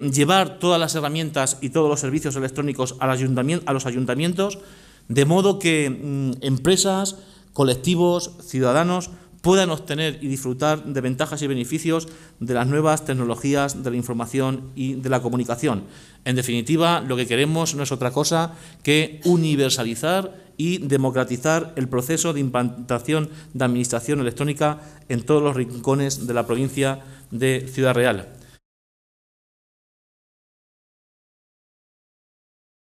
llevar todas las herramientas y todos los servicios electrónicos a los ayuntamientos, de modo que mm, empresas, colectivos, ciudadanos puedan obtener y disfrutar de ventajas y beneficios de las nuevas tecnologías de la información y de la comunicación. En definitiva, lo que queremos no es otra cosa que universalizar y democratizar el proceso de implantación de administración electrónica en todos los rincones de la provincia de Ciudad Real.